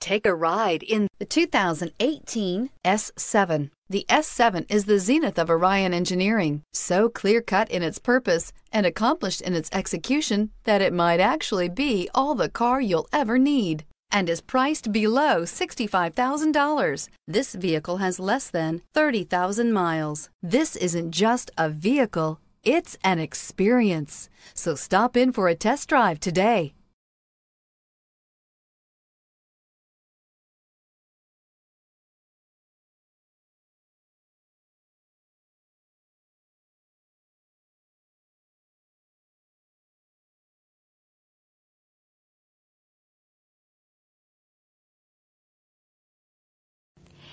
Take a ride in the 2018 S7. The S7 is the zenith of Orion engineering, so clear cut in its purpose and accomplished in its execution that it might actually be all the car you'll ever need and is priced below $65,000. This vehicle has less than 30,000 miles. This isn't just a vehicle, it's an experience, so stop in for a test drive today.